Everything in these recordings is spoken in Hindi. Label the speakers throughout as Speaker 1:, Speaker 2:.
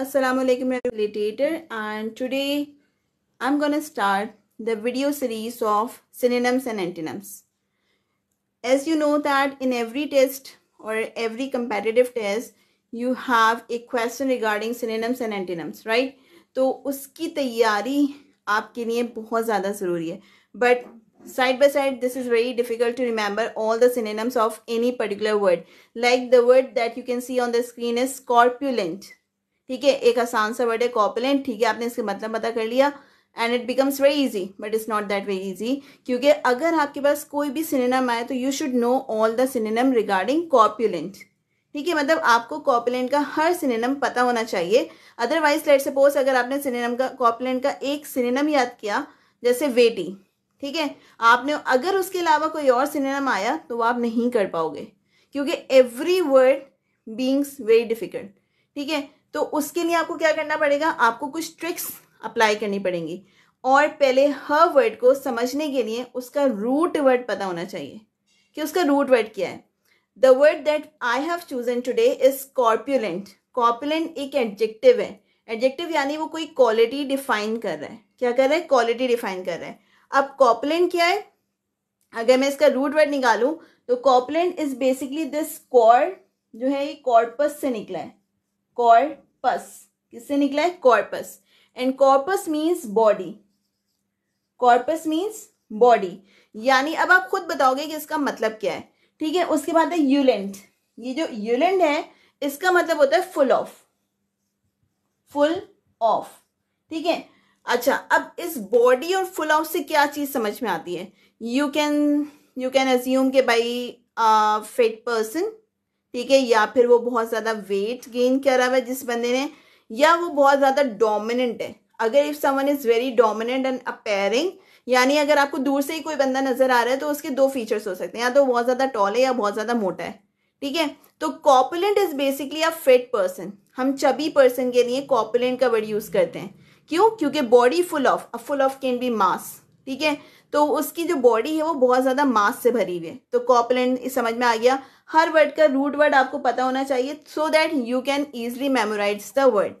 Speaker 1: Assalamualaikum facilitator and today I'm going to start the video series of synonyms and antonyms. As you know that in every test or every competitive test you have a question regarding synonyms and antonyms right? तो उसकी तैयारी आपके लिए बहुत ज़्यादा ज़रूरी है but side by side this is very difficult to remember all the synonyms of any particular word like the word that you can see on the screen is corpulent ठीक है एक आसान सा वर्ड है कॉपलेंट ठीक है आपने इसके मतलब पता कर लिया and it becomes very easy but is not that very easy क्योंकि अगर आपके पास कोई भी सिनेम आए तो you should know all the synonym regarding corpulent ठीक है मतलब आपको कॉपलेंट का हर सिनेम पता होना चाहिए अदरवाइज लेट सपोज अगर आपने सिनेम का कॉपलेंट का एक सिनेम याद किया जैसे वेटी ठीक है आपने अगर उसके अलावा कोई और सिनेम आया तो वो आप नहीं कर पाओगे क्योंकि every word beings very difficult ठीक है तो उसके लिए आपको क्या करना पड़ेगा आपको कुछ ट्रिक्स अप्लाई करनी पड़ेंगी और पहले हर वर्ड को समझने के लिए उसका रूट वर्ड पता होना चाहिए कि उसका रूट वर्ड क्या है the word that I have chosen today is corpulent corpulent एक एडजेक्टिव है एडजेक्टिव यानी वो कोई क्वालिटी डिफाइन कर रहा है क्या कर रहा है क्वालिटी डिफाइन कर रहा है अब कॉपलेंट क्या है अगर मैं इसका रूट वर्ड निकालूं तो corpulent is basically this cor जो है ये कॉर्पस से निकला है कॉर पस किससे निकला है corpus and corpus means body corpus means body यानी अब आप खुद बताओगे कि इसका मतलब क्या है ठीक है उसके बाद है यूलेंट ये जो यूलेंट है इसका मतलब होता है फुल ऑफ फुल ऑफ ठीक है अच्छा अब इस बॉडी और फुल ऑफ से क्या चीज़ समझ में आती है you can you can assume के बाई फिट पर्सन ठीक है या फिर वो बहुत ज़्यादा वेट गेन करा हुआ है जिस बंदे ने या वो बहुत ज़्यादा डोमिनेंट है अगर if someone is very dominant and appearing यानी अगर आपको दूर से ही कोई बंदा नज़र आ रहा है तो उसके दो फीचर्स हो सकते हैं या तो बहुत ज़्यादा टॉल है या बहुत ज़्यादा मोटा है ठीक है तो corpulent is basically a fit person हम चबी पर्सन के लिए कॉपुलेंट का वर्ड यूज़ करते हैं क्यों क्योंकि body full of a full of can be mass ठीक है तो उसकी जो बॉडी है वो बहुत ज़्यादा मास से भरी हुई है तो कॉपलैंड समझ में आ गया हर वर्ड का रूट वर्ड आपको पता होना चाहिए so that you can easily memorise the word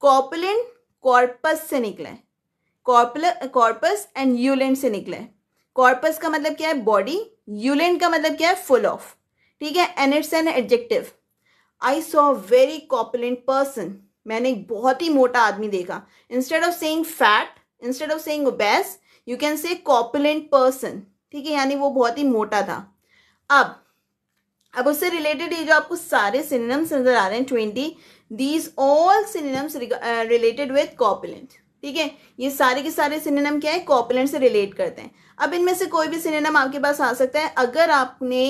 Speaker 1: corpulent corpus से निकला है कॉर्पल कॉर्पस एंड यूलैंड से निकला है कॉर्पस का मतलब क्या है बॉडी यूलैंड का मतलब क्या है फुल ऑफ ठीक है an it's an adjective I saw very corpulent person मैंने एक बहुत ही मोटा आदमी देखा instead of saying fat instead of saying obese you can say corpulent person ठीक है यानी वो बहुत ही मोटा था अब अब उससे रिलेटेड ये जो आपको सारे सिनेम्स नजर आ रहे हैं twenty these all synonyms related with corpulent ठीक है ये सारे के सारे सिनेम क्या है कॉपुलेंट से रिलेट करते हैं अब इनमें से कोई भी सिनेम आपके पास आ सकता है अगर आपने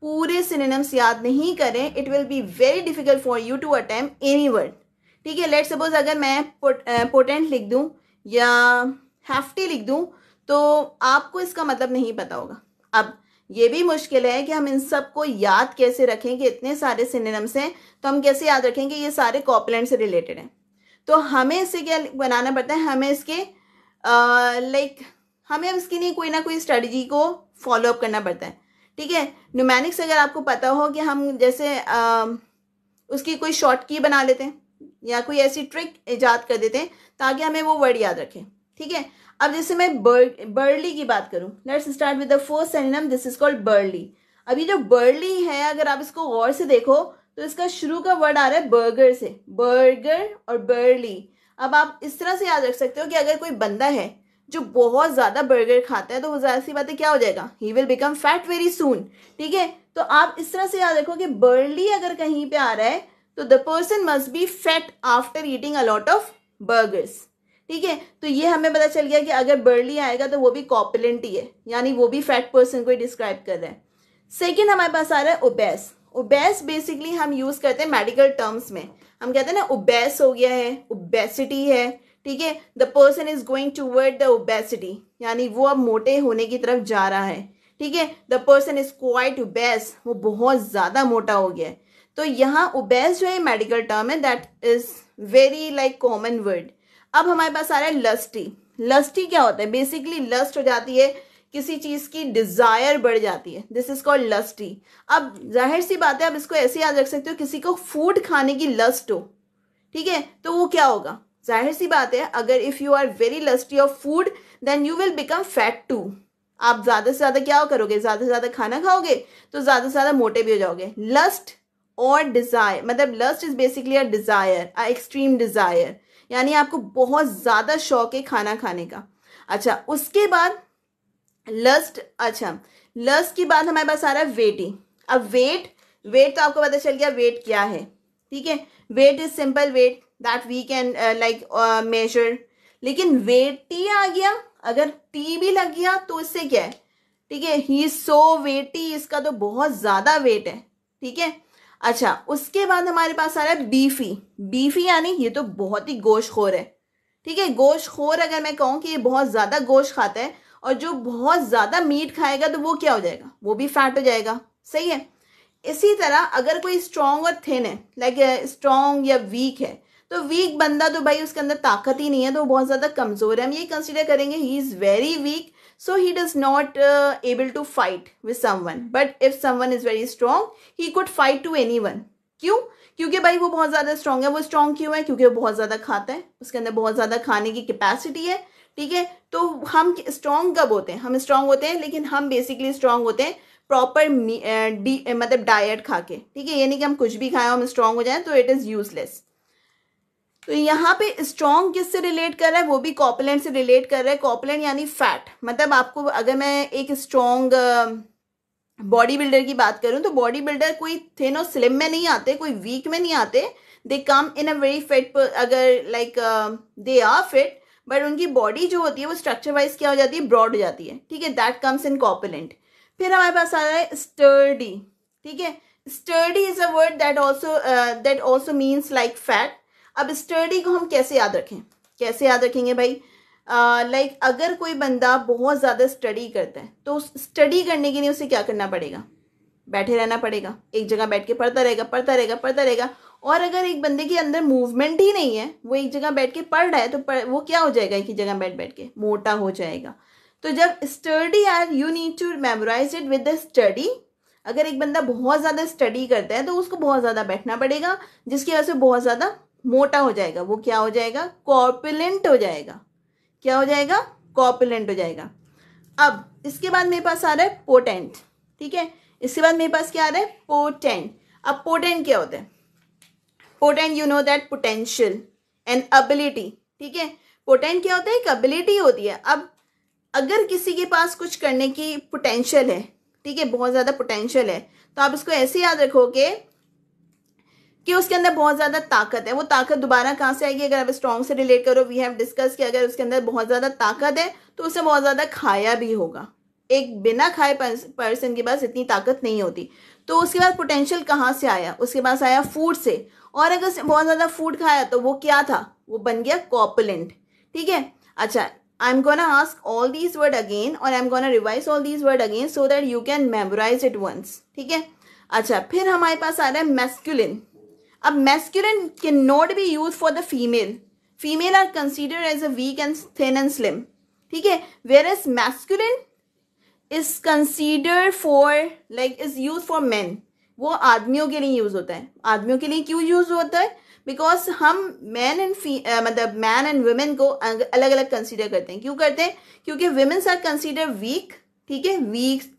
Speaker 1: पूरे सिनेम्स याद नहीं करें it will be very difficult for you to attempt any word ठीक है लेट सपोज अगर मैं पोटेंट uh, लिख दूँ या हैफ्टी लिख दूँ तो आपको इसका मतलब नहीं पता होगा अब ये भी मुश्किल है कि हम इन सब को याद कैसे रखेंगे इतने सारे सिनेम्स हैं तो हम कैसे याद रखेंगे ये सारे कॉपलैंड से रिलेटेड हैं तो हमें इसे क्या बनाना पड़ता है हमें इसके लाइक हमें इसके लिए कोई ना कोई स्ट्रेटजी को फॉलो अप करना पड़ता है ठीक है न्यूमैनिक्स अगर आपको पता हो कि हम जैसे आ, उसकी कोई शॉर्ट की बना लेते हैं या कोई ऐसी ट्रिक ईजाद कर देते हैं ताकि हमें वो वर्ड याद रखें ठीक है अब जैसे मैं बर् बर्ली की बात करूं let's start with the first synonym this is called burly अभी जो बर्ली है अगर आप इसको गौर से देखो तो इसका शुरू का वर्ड आ रहा है बर्गर से बर्गर और बर्ली अब आप इस तरह से याद रख सकते हो कि अगर कोई बंदा है जो बहुत ज़्यादा बर्गर खाता है तो वो ज़्यादा सी बातें क्या हो जाएगा he will become fat very soon ठीक है तो आप इस तरह से याद रखो कि बर्ली अगर कहीं पे आ रहा है तो the person must be fat after eating a lot of burgers ठीक है तो ये हमें पता चल गया कि अगर बर्ली आएगा तो वो भी कॉपलेंट ही है यानी वो भी फैट पर्सन को डिस्क्राइब कर रहा है सेकेंड हमारे पास आ रहा है ओबेस ओबेस बेसिकली हम यूज़ करते हैं मेडिकल टर्म्स में हम कहते हैं ना ओबेस हो गया है ओबेसिटी है ठीक है the person is going toward the obesity यानी वो अब मोटे होने की तरफ जा रहा है ठीक है the person is quite obese वो बहुत ज़्यादा मोटा हो गया है तो यहाँ ओबेस जो है मेडिकल टर्म है that is very like common word अब हमारे पास आ रहा है लस्टी लस्टी क्या होता है बेसिकली लस्ट हो जाती है किसी चीज़ की डिज़ायर बढ़ जाती है दिस इज़ कॉल्ड लस्टी अब जाहिर सी बात है आप इसको ऐसे याद रख सकते हो किसी को फूड खाने की लस्ट हो ठीक है तो वो क्या होगा जाहिर सी बात है अगर if you are very lusty of food then you will become fat too आप ज़्यादा से ज़्यादा क्या करोगे ज़्यादा से ज़्यादा खाना खाओगे तो ज़्यादा से ज़्यादा मोटे भी हो जाओगे लस्ट और डिज़ायर मतलब lust is basically a desire a extreme desire यानी आपको बहुत ज़्यादा शौक है खाना खाने का अच्छा उसके बाद लस्ट अच्छा लस्ट के बाद हमारे पास आ रहा है ही अब वेट वेट तो आपको पता चल गया वेट क्या है ठीक है weight is simple weight that we can like measure लेकिन वेट टी आ गया अगर टी भी लग गया तो इससे क्या है ठीक है ही सो वेटी इसका तो बहुत ज़्यादा वेट है ठीक है अच्छा उसके बाद हमारे पास आ रहा है बीफी बीफी यानी ये तो बहुत ही गोश खोर है ठीक है गोश खोर अगर मैं कहूँ कि ये बहुत ज़्यादा गोश्त खाता है और जो बहुत ज़्यादा मीट खाएगा तो वो क्या हो जाएगा वो भी फैट हो जाएगा सही है इसी तरह अगर कोई स्ट्रॉन्ग और थिन है लाइक स्ट्रॉन्ग या वीक है तो वीक बंदा तो भाई उसके अंदर ताकत ही नहीं है तो वो बहुत ज़्यादा कमज़ोर है हम ये कंसिडर करेंगे he is very weak so he does not uh, able to fight with someone but if someone is very strong he could fight to anyone क्यों क्योंकि भाई वो बहुत ज़्यादा स्ट्रांग है वो स्ट्रांग क्यों है क्योंकि वो बहुत ज़्यादा खाता है उसके अंदर बहुत ज़्यादा खाने की कैपेसिटी है ठीक है तो हम स्ट्रांग कब होते हैं हम स्ट्रांग होते हैं लेकिन हम बेसिकली स्ट्रांग होते हैं प्रॉपर uh, मतलब डाइट खा के ठीक है यानी कि हम कुछ भी खाएं हम स्ट्रांग हो जाएं तो इट इज़ यूजलेस तो यहाँ पे स्ट्रॉन्ग किससे रिलेट कर रहा है वो भी कॉपलेंट से रिलेट कर रहा है कॉपलेंट यानी फैट मतलब आपको अगर मैं एक स्ट्रॉन्ग बॉडी बिल्डर की बात करूँ तो बॉडी बिल्डर कोई थिन और स्लिम में नहीं आते कोई वीक में नहीं आते they come in a very fit अगर like they are fit but उनकी बॉडी जो होती है वो स्ट्रक्चर वाइज क्या हो जाती है ब्रॉड हो जाती है ठीक है दैट कम्स इन कॉपलेंट फिर हमारे पास आ रहा है स्टर्डी ठीक है sturdy is a word that also that also means like fat अब स्टडी को हम कैसे याद रखें कैसे याद रखेंगे भाई लाइक uh, like, अगर कोई बंदा बहुत ज़्यादा स्टडी करता है तो स्टडी करने के लिए उसे क्या करना पड़ेगा बैठे रहना पड़ेगा एक जगह बैठ के पढ़ता रहेगा पढ़ता रहेगा पढ़ता रहेगा और अगर एक बंदे के अंदर मूवमेंट ही नहीं है वो एक जगह बैठ के पढ़ रहा है तो वो क्या हो जाएगा एक ही जगह बैठ बैठ के मोटा हो जाएगा तो जब study are you need to memorize it with the study अगर एक बंदा बहुत ज़्यादा स्टडी करता है तो उसको बहुत ज़्यादा बैठना पड़ेगा जिसकी वजह से बहुत ज़्यादा मोटा हो जाएगा वो क्या हो जाएगा कॉपिलेंट हो जाएगा क्या हो जाएगा कॉपिलेंट हो जाएगा अब इसके बाद मेरे पास आ रहा है पोटेंट ठीक है इसके बाद मेरे पास क्या आ रहा है पोटेंट अब पोटेंट क्या होता है potent you know that potential and ability ठीक है पोटेंट क्या होता है एक अबिलिटी होती है अब अगर किसी के पास कुछ करने की पोटेंशियल है ठीक है बहुत ज़्यादा पोटेंशियल है तो आप इसको ऐसे याद रखोगे कि उसके अंदर बहुत ज़्यादा ताकत है वो ताकत दोबारा कहाँ से आएगी अगर आप स्ट्रॉन्ग से रिलेट करो वी हैव डिस्कस कि अगर उसके अंदर बहुत ज़्यादा ताकत है तो उसे बहुत ज़्यादा खाया भी होगा एक बिना खाए पर्सन के पास इतनी ताकत नहीं होती तो उसके बाद पोटेंशियल कहाँ से आया उसके पास आया फूड से और अगर बहुत ज़्यादा फूड खाया तो वो क्या था वो बन गया कॉपलेंट ठीक है अच्छा I am gonna ask all these word again और I am gonna revise all these word again so that you can memorize it once ठीक है अच्छा फिर हमारे पास आ रहा है मेस्क्यूलिन अब masculine can not be use for the female female are consider as a weak and thin and slim ठीक है where is masculine is consider for like is use for man वो आदमियों के लिए यूज होता है आदमियों के लिए क्यों यूज होता है बिकॉज हम मैन एंड मतलब मैन एंड वुमेन को अलग अलग कंसिडर करते हैं क्यों करते हैं क्योंकि वुमेन्स आर कंसिडर वीक ठीक है वीक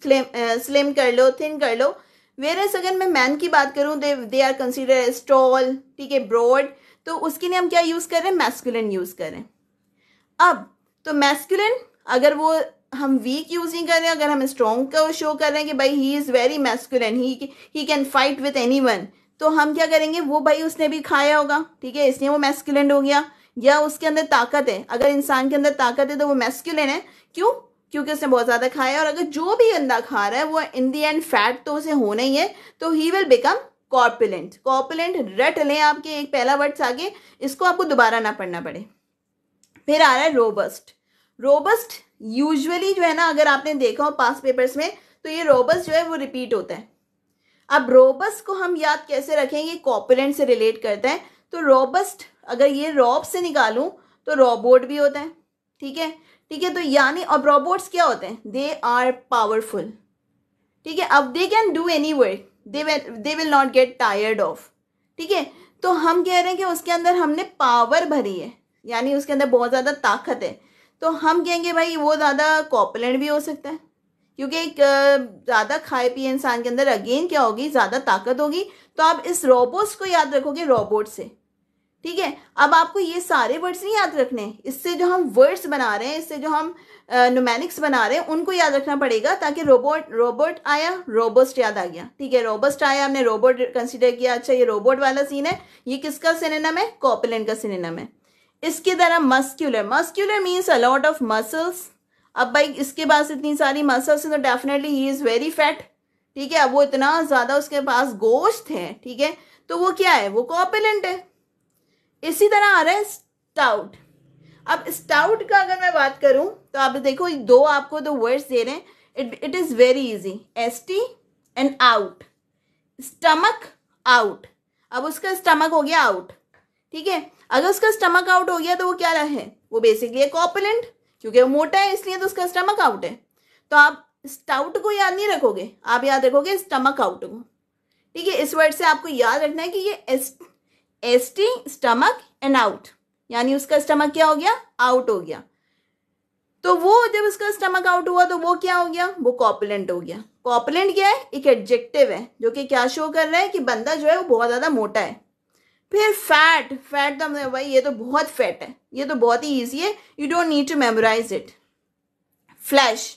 Speaker 1: स्लिम कर लो थिन कर लो वेयर अगर मैं मैन की बात करूँ they they are consider as tall ठीक है ब्रॉड तो उसके लिए हम क्या यूज़ कर रहे हैं मैस्कुलिन यूज़ कर रहे हैं अब तो मैस्कुलिन अगर वो हम वीक यूज़ नहीं कर रहे हैं अगर हम स्ट्रॉन्ग का शो कर रहे हैं कि भाई he is very masculine he he can fight with anyone तो हम क्या करेंगे वो भाई उसने भी खाया होगा ठीक है इसलिए वो मैस्कुलिन हो गया या उसके अंदर ताकत है अगर इंसान के अंदर ताकत है तो वो मैस्कुलिन है क्यों क्योंकि उसने बहुत ज़्यादा खाया और अगर जो भी अंडा खा रहा है वो इन दी एंड फैट तो उसे होना ही है तो he will become corpulent corpulent रट लें आपके एक पहला वर्ड्स आगे इसको आपको दोबारा ना पढ़ना पड़े फिर आ रहा है रोबस्ट रोबस्ट यूजुअली जो है ना अगर आपने देखा हो पास पेपर्स में तो ये रोबस्ट जो है वो रिपीट होता है अब रोबस्ट को हम याद कैसे रखें ये कॉपुलेंट से रिलेट करता है तो रोबस्ट अगर ये रॉब से निकालूं तो रोबोट भी होता है ठीक है ठीक है तो यानी अब रोबोट्स क्या होते हैं दे आर पावरफुल ठीक है अब they can do any work they will not get tired of ठीक है तो हम कह रहे हैं कि उसके अंदर हमने पावर भरी है यानी उसके अंदर बहुत ज़्यादा ताकत है तो हम कहेंगे भाई वो ज़्यादा कॉपलेंट भी हो सकता है क्योंकि एक ज़्यादा खाए पिए इंसान के अंदर अगेन क्या होगी ज़्यादा ताकत होगी तो आप इस रोबोट्स को याद रखोगे रोबोट से ठीक है अब आपको ये सारे वर्ड्स नहीं याद रखने इससे जो हम वर्ड्स बना रहे हैं इससे जो हम नोमैनिक्स बना रहे हैं उनको याद रखना पड़ेगा ताकि रोबोट रोबोट आया रोबोस्ट याद आ गया ठीक है रोबोस्ट आया हमने रोबोट कंसिडर किया अच्छा ये रोबोट वाला सीन है ये किसका सिनेम है कॉपलेंट का सिनेम है इसकी तरह muscular muscular means a lot of muscles अब भाई इसके पास इतनी सारी मसल्स हैं तो definitely he is very fat ठीक है अब वो इतना ज़्यादा उसके पास गोश्त है ठीक है तो वो क्या है वो कॉपलेंट है इसी तरह आ रहा है स्टाउट अब स्टाउट का अगर मैं बात करूं तो आप देखो दो आपको दो वर्ड्स दे रहे हैं it it is very easy S T and out stomach out अब उसका स्टमक हो गया आउट ठीक है अगर उसका स्टमक आउट हो गया तो वो क्या है वो बेसिकली एक ऑपलेंट क्योंकि वो मोटा है इसलिए तो उसका स्टमक आउट है तो आप स्टाउट को याद नहीं रखोगे आप याद रखोगे स्टमक आउट को ठीक है इस वर्ड से आपको याद रखना है कि ये S S T stomach and out यानी उसका स्टमक क्या हो गया आउट हो गया तो वो जब उसका स्टमक आउट हुआ तो वो क्या हो गया वो कॉपलेंट हो गया कॉपलेंट क्या है एक एडजेक्टिव है जो कि क्या शो कर रहा है कि बंदा जो है वो बहुत ज़्यादा मोटा है फिर फैट फैट तो हमने भाई ये तो बहुत फैट है ये तो बहुत ही ईजी है you don't need to memorize it flesh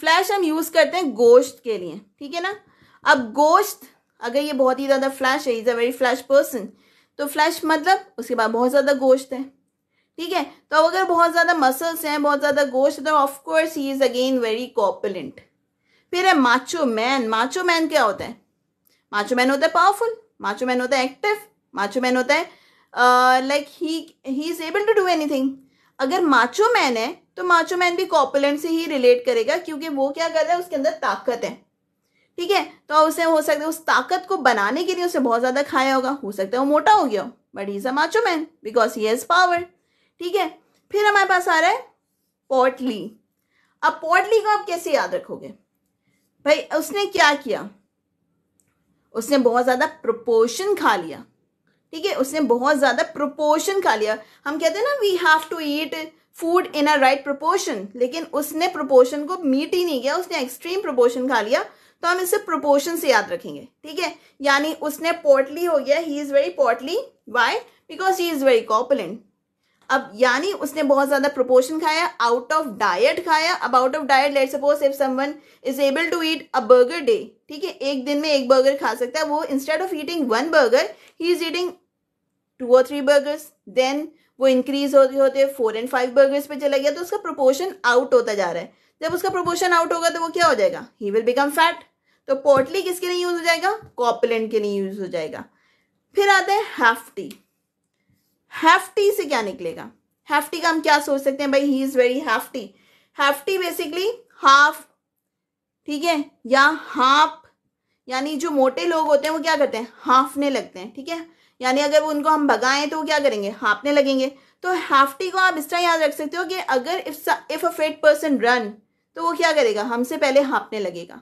Speaker 1: flesh हम यूज़ करते हैं गोश्त के लिए ठीक है ना अब गोश्त अगर ये बहुत ही ज़्यादा फ्लैश है is a very flesh person तो फ्लैश मतलब उसके बाद बहुत ज़्यादा गोश्त है ठीक है तो अब अगर बहुत ज़्यादा मसल्स हैं बहुत ज़्यादा गोश्त है तो of course he is again very corpulent फिर है माचो मैन माचो मैन क्या होता है माचो मैन होता है पावरफुल माचो मैन होता है एक्टिव माचो मैन होता है like he he is able to do anything अगर माचो मैन है तो माचो मैन भी कॉपलेंट से ही रिलेट करेगा क्योंकि वो क्या कर रहा है उसके अंदर ताकत है ठीक है तो उसे हो सकता है उस ताकत को बनाने के लिए उसे बहुत ज़्यादा खाया होगा हो सकता है वो मोटा हो गया but he is a macho man because he has power ठीक है फिर हमारे पास आ रहा है पोटली अब पोटली को आप कैसे याद रखोगे भाई उसने क्या किया उसने बहुत ज़्यादा प्रोपोर्शन खा लिया ठीक है उसने बहुत ज़्यादा प्रोपोर्शन खा लिया हम कहते हैं ना we have to eat food in a right proportion लेकिन उसने प्रोपोर्शन को मीट ही नहीं किया उसने एक्सट्रीम प्रोपोर्शन खा लिया तो हम इसे प्रोपोर्शन से याद रखेंगे ठीक है यानी उसने पोर्टली हो गया he is very portly why because he is very corpulent अब यानी उसने बहुत ज़्यादा प्रोपोर्शन खाया आउट ऑफ डाइट खाया अब out of diet let suppose if someone is able to eat a burger day ठीक है एक दिन में एक बर्गर खा सकता है वो instead of eating one burger he is eating two और थ्री बर्गर्स देन वो इंक्रीज होते होते फोर एंड फाइव बर्गर्स पे चला गया तो उसका प्रोपोर्शन आउट होता जा रहा है जब उसका प्रोपोर्शन आउट होगा तो वो क्या हो जाएगा ही विल बिकम फैट तो पोर्टली किसके लिए यूज हो जाएगा कॉपलेंट के लिए यूज हो जाएगा फिर आता है हैफ्टी हैफ्टी से क्या निकलेगा हैफ्टी का हम क्या सोच सकते हैं भाई he is very hefty hefty basically half ठीक है या हाफ यानी जो मोटे लोग होते हैं वो क्या करते हैं हाफने लगते हैं ठीक है यानी अगर उनको हम भगाएं तो वो क्या करेंगे हाफने लगेंगे तो हैफ्टी को आप इस तरह याद रख सकते हो कि अगर if if a fit person run तो वो क्या करेगा हमसे पहले हाफने लगेगा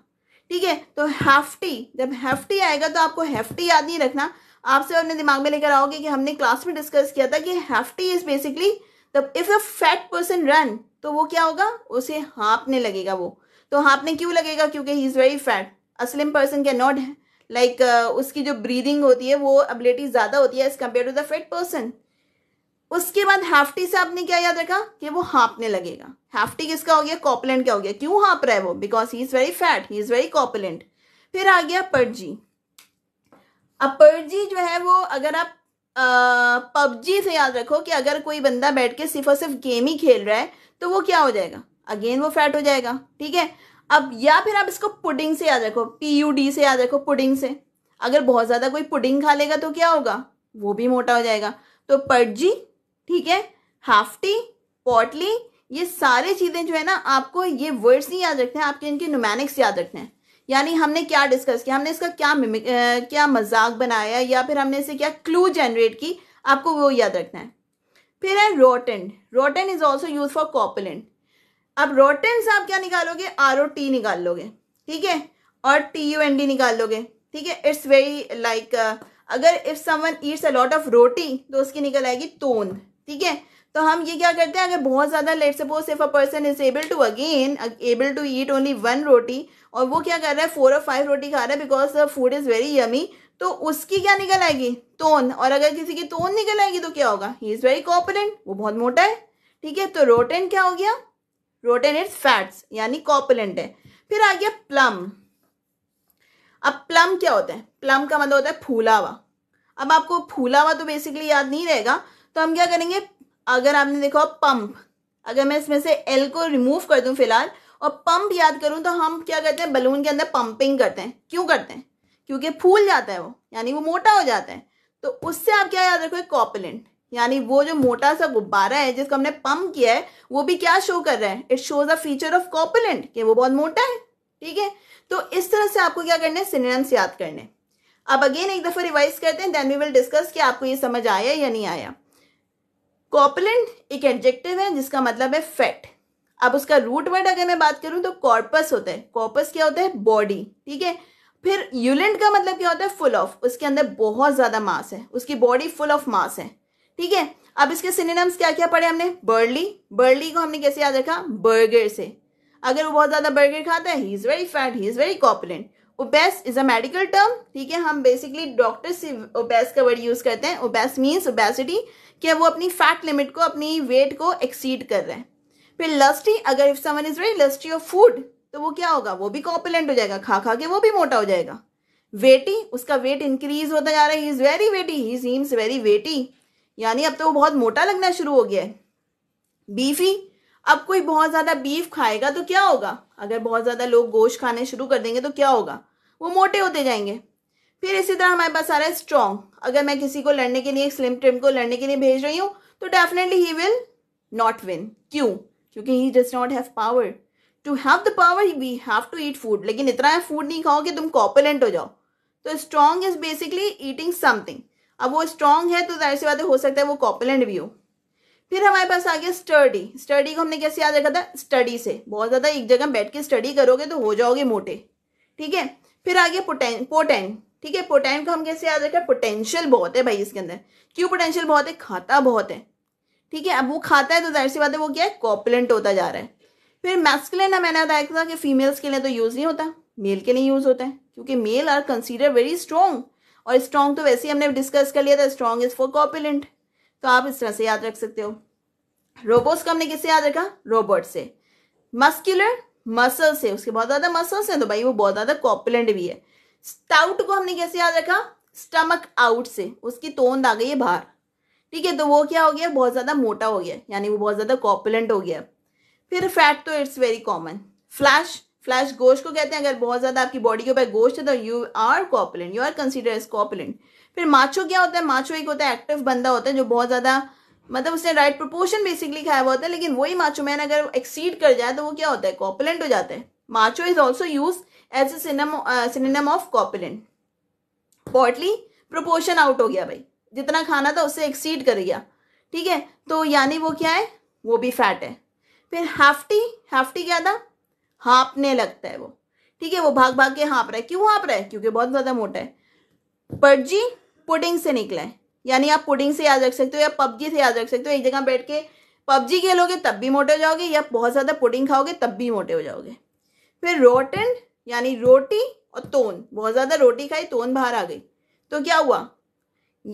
Speaker 1: ठीक है तो हैफ्टी जब हैफ्टी आएगा तो आपको हैफ्टी याद नहीं रखना आपसे अपने दिमाग में लेकर आओगे कि हमने क्लास में डिस्कस किया था कि हैफ्टी इज बेसिकली तब if a fat person run तो वो क्या होगा उसे हाँपने लगेगा वो तो हाँपने क्यों लगेगा क्योंकि he is very fat a slim person can not like उसकी जो ब्रीदिंग होती है वो एबिलिटी ज़्यादा होती है as compare to the fat person उसके बाद हैफ्टी से आपने क्या याद रखा कि वो हाँपने लगेगा हैफ्टी किसका हो गया कॉपलेंट क्या हो गया क्यों हाँप रहा है वो because he is very fat he is very corpulent फिर आ गया पर्जी अब पर्जी जो है वो अगर आप पबजी से याद रखो कि अगर कोई बंदा बैठ के सिर्फ और सिर्फ गेम ही खेल रहा है तो वो क्या हो जाएगा अगेन वो फैट हो जाएगा ठीक है अब या फिर आप इसको पुडिंग से याद रखो पी यू डी से याद रखो पुडिंग से अगर बहुत ज़्यादा कोई पुडिंग खा लेगा तो क्या होगा वो भी मोटा हो जाएगा तो पर्जी ठीक है हाफ टी पॉटली ये सारे चीज़ें जो है ना आपको ये वर्ड्स नहीं याद रखते हैं आपके इनके नुमैनिक्स याद रखने हैं यानी हमने क्या डिस्कस किया हमने इसका क्या मिमिक क्या मजाक बनाया या फिर हमने इसे क्या क्लू जनरेट की आपको वो याद रखना है फिर है rotund rotund is also use for corpulent अब रोटन से आप क्या निकालोगे आर ओ टी निकाल लोगे ठीक है और टी यू एन डी निकाल लोगे ठीक है इट्स वेरी लाइक अगर if someone eats a lot of roti तो उसकी निकल आएगी तोंद ठीक है तो हम ये क्या करते हैं अगर बहुत ज़्यादा let suppose if a person is able to again able to eat only one roti और वो क्या कर रहा है फोर और फाइव रोटी खा रहा है because food is very yummy तो उसकी क्या निकल आएगी तोन और अगर किसी की तोन निकल आएगी तो क्या होगा ही इज़ वेरी कॉपरेंट वो बहुत मोटा है ठीक है तो रोटेन क्या हो गया रोटेन इट्स फैट्स यानी कॉपलेंट है फिर आ गया प्लम अब प्लम क्या होता है प्लम का मतलब होता है फूला हुआ अब आपको फूला हुआ तो बेसिकली याद नहीं रहेगा तो हम क्या करेंगे अगर आपने देखा पंप अगर मैं इसमें से एल को रिमूव कर दूं फिलहाल और पंप याद करूं तो हम क्या करते हैं बलून के अंदर पंपिंग करते हैं क्यों करते हैं क्योंकि फूल जाता है वो यानी वो मोटा हो जाता है तो उससे आप क्या याद रखोगे कॉपलेंट यानी वो जो मोटा सा गुब्बारा है जिसको हमने पंप किया है वो भी क्या शो कर रहा है it shows a feature of corpulent कि वो बहुत मोटा है ठीक है तो इस तरह से आपको क्या करना है सिनेम्स याद करने अब अगेन एक दफ़ा रिवाइज करते हैं देन वी विल डिस्कस कि आपको ये समझ आया या नहीं आया कॉपलेंट एक एडजेक्टिव है जिसका मतलब है फैट अब उसका रूट वर्ड अगर मैं बात करूं तो कॉर्पस होता है कॉर्पस क्या होता है बॉडी ठीक है फिर यूलेंट का मतलब क्या होता है फुल ऑफ उसके अंदर बहुत ज़्यादा मास है उसकी बॉडी फुल ऑफ मास है ठीक है अब इसके सिनेम्स क्या क्या पढ़े हमने बर्ली बर्ली को हमने कैसे याद रखा बर्गर से अगर वो बहुत ज़्यादा बर्गर खाता है he is very fat he is very corpulent obese is a medical term ठीक है हम बेसिकली डॉक्टर से ओबेस का वर्ड यूज़ करते हैं ओबेस मीन्स ओबेसिटी क्या वो अपनी फैट लिमिट को अपनी वेट को एक्सीड कर रहे हैं फिर लस्टी अगर if someone is very lusty of food तो वो क्या होगा वो भी कॉपुलेंट हो जाएगा खा खा के वो भी मोटा हो जाएगा वेटी उसका वेट इंक्रीज होता जा रहा है he is very weighty he seems very weighty यानी अब तो वो बहुत मोटा लगना शुरू हो गया है बीफी अब कोई बहुत ज़्यादा बीफ खाएगा तो क्या होगा अगर बहुत ज़्यादा लोग गोश्त खाने शुरू कर देंगे तो क्या होगा वो मोटे होते जाएंगे फिर इसी तरह हमारे पास आ रहा है स्ट्रॉन्ग अगर मैं किसी को लड़ने के लिए स्लिम ट्रिम को लड़ने के लिए भेज रही हूँ तो definitely he will not win क्यों क्योंकि he does not have power to have the power we have to eat food लेकिन इतना फूड नहीं खाओ कि तुम कॉपलेंट हो जाओ तो strong is basically eating something अब वो स्ट्रॉन्ग है तो जाहिर सी बात हो सकता है वो कॉपलेंट भी हो फिर हमारे पास आ गया स्टडी स्टडी को हमने कैसे याद रखा था स्टडी से बहुत ज़्यादा एक जगह बैठ के स्टडी करोगे तो हो जाओगे मोटे ठीक है फिर आगे पोटें पोटेन ठीक है पोटेन को हम कैसे याद रखें पोटेंशियल बहुत है भाई इसके अंदर क्यों पोटेंशियल बहुत है खाता बहुत है ठीक है अब वो खाता है तो जाहिर सी बात है वो क्या है कॉपुलेंट होता जा रहा है फिर मैस्कुलिन ना मैंने बताया था कि फीमेल्स के लिए तो यूज़ नहीं होता मेल के लिए यूज़ होता है क्योंकि male are consider very strong और स्ट्रॉन्ग तो वैसे ही हमने डिस्कस कर लिया था स्ट्रॉन्ग इज़ फॉर कॉपुलेंट तो आप इस तरह से याद रख सकते हो रोबोट्स को हमने किससे याद रखा रोबोट से मस्क्यूलर मसल्स है उसके बहुत ज़्यादा मसल्स हैं तो भाई वो बहुत ज़्यादा कॉपुलेंट भी है स्टाउट को हमने कैसे याद रखा स्टमक आउट से उसकी तोंद आ गई है बाहर ठीक है तो वो क्या हो गया बहुत ज़्यादा मोटा हो गया यानी वो बहुत ज़्यादा कॉपुलेंट हो गया फिर फैट तो it's very common flesh flesh गोश्त को कहते हैं अगर बहुत ज़्यादा आपकी बॉडी के ऊपर गोश्त है तो you are corpulent you are consider as corpulent फिर माचो क्या होता है माचो एक होता है एक्टिव बंदा होता है जो बहुत ज़्यादा मतलब उसने राइट प्रोपोर्शन बेसिकली खाया हुआ होता है लेकिन वही माचो मैन अगर एक्सीड कर जाए तो वो क्या होता है कॉपुलेंट हो जाता है macho is also use as एनम of corpulent portly proportion out हो गया भाई जितना खाना था उससे एक्सीड कर गया ठीक है तो यानी वो क्या है वो भी फैट है फिर हाफ्टी हाफ्टी क्या था हाँपने लगता है वो ठीक है वो भाग भाग के हाँप रहा है क्यों हाँप रहा है क्योंकि बहुत ज़्यादा मोटा है पर्जी पुडिंग से निकला है यानी आप पुडिंग से याद रख सकते हो या पबजी से याद रख सकते हो एक जगह बैठ के पबजी खेलोगे तब भी मोटे हो जाओगे या बहुत ज़्यादा पुडिंग खाओगे तब भी मोटे हो जाओगे फिर रोटन यानी रोटी और तोन बहुत ज़्यादा रोटी खाई तोन बाहर आ गई तो क्या हुआ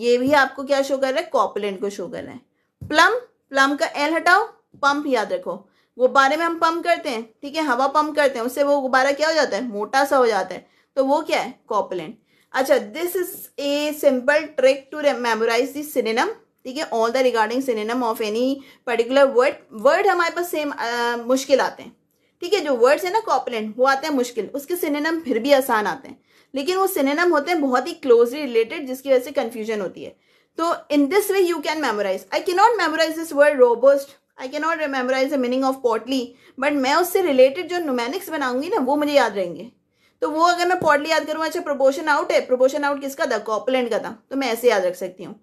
Speaker 1: ये भी आपको क्या शो कर रहा है कॉपलेंट को शो कर रहा है प्लम प्लम का एल हटाओ पंप याद रखो गुब्बारे में हम पंप करते हैं ठीक है हवा पंप करते हैं उससे वो गुब्बारा क्या हो जाता है मोटा सा हो जाता है तो वो क्या है कॉपलेंट अच्छा this is a simple trick to memorize this synonym ठीक है all the regarding synonym of any particular word word हमारे पास सेम मुश्किल आते हैं ठीक है जो वर्ड्स है ना कॉपलेंट वो आते हैं मुश्किल उसके सिनेम फिर भी आसान आते हैं लेकिन वो सिनेम होते हैं बहुत ही क्लोजली रिलेटेड जिसकी वजह से कन्फ्यूजन होती है तो in this way you can memorize I can not memorize this word robust I can not memorize the meaning of portly but मैं उससे रिलेटेड जो नोमैनिक्स बनाऊंगी ना वो मुझे याद रहेंगे तो वो अगर मैं पॉडली याद करूँ अच्छा प्रोपोशन आउट है प्रोपोशन आउट किसका था कॉपलेंट का था तो मैं ऐसे याद रख सकती हूँ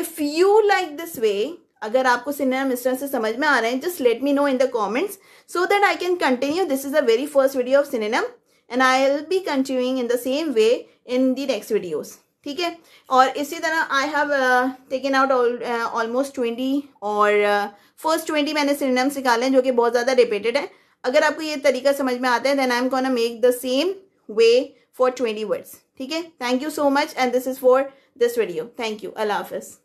Speaker 1: if you like this way अगर आपको सिनेमा मिस्टर से समझ में आ रहे हैं just let me know in the comments so that I can continue this is the very first video of synonym and I will be continuing in the same way in the next videos ठीक है और इसी तरह I have taken out almost twenty और फर्स्ट uh, ट्वेंटी मैंने सिनेम्स निकाले हैं जो कि बहुत ज़्यादा रिपीटेड है अगर आपको ये तरीका समझ में आता है then I am gonna make the same way for 20 words. Okay. Thank you so much. And this is for this video. Thank you. Allah Hafiz.